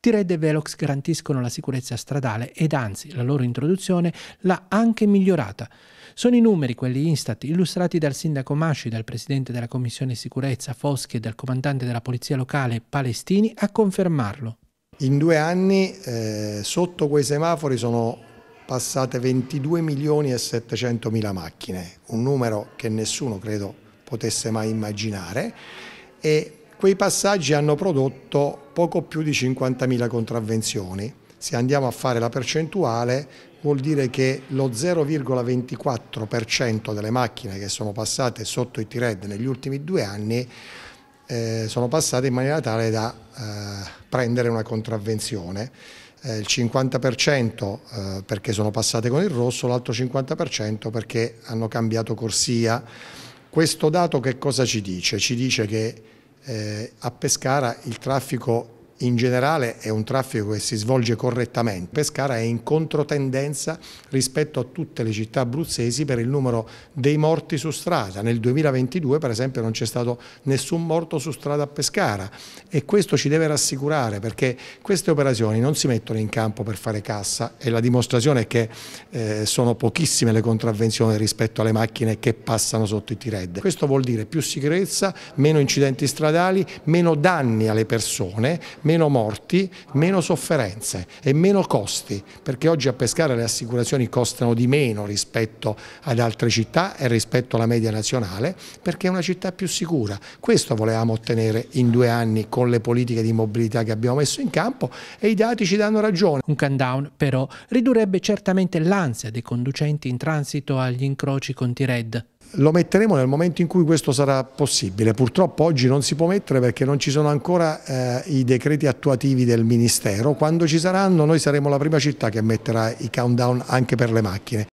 T-Red e Velox garantiscono la sicurezza stradale ed anzi la loro introduzione l'ha anche migliorata. Sono i numeri, quelli Instat, illustrati dal sindaco Masci, dal presidente della commissione sicurezza Foschi e dal comandante della polizia locale Palestini a confermarlo. In due anni eh, sotto quei semafori sono passate 22 milioni e 700 mila macchine, un numero che nessuno credo potesse mai immaginare e Quei passaggi hanno prodotto poco più di 50.000 contravvenzioni. Se andiamo a fare la percentuale vuol dire che lo 0,24% delle macchine che sono passate sotto i T-Red negli ultimi due anni eh, sono passate in maniera tale da eh, prendere una contravvenzione eh, il 50% eh, perché sono passate con il rosso, l'altro 50% perché hanno cambiato corsia. Questo dato che cosa ci dice? Ci dice che eh, a Pescara il traffico in generale è un traffico che si svolge correttamente. Pescara è in controtendenza rispetto a tutte le città abruzzesi per il numero dei morti su strada. Nel 2022 per esempio non c'è stato nessun morto su strada a Pescara e questo ci deve rassicurare perché queste operazioni non si mettono in campo per fare cassa e la dimostrazione è che eh, sono pochissime le contravvenzioni rispetto alle macchine che passano sotto i T-Red. Questo vuol dire più sicurezza, meno incidenti stradali, meno danni alle persone, meno morti, meno sofferenze e meno costi, perché oggi a Pescara le assicurazioni costano di meno rispetto ad altre città e rispetto alla media nazionale, perché è una città più sicura. Questo volevamo ottenere in due anni con le politiche di mobilità che abbiamo messo in campo e i dati ci danno ragione. Un countdown però ridurrebbe certamente l'ansia dei conducenti in transito agli incroci con T-Red lo metteremo nel momento in cui questo sarà possibile. Purtroppo oggi non si può mettere perché non ci sono ancora eh, i decreti attuativi del Ministero. Quando ci saranno noi saremo la prima città che metterà i countdown anche per le macchine.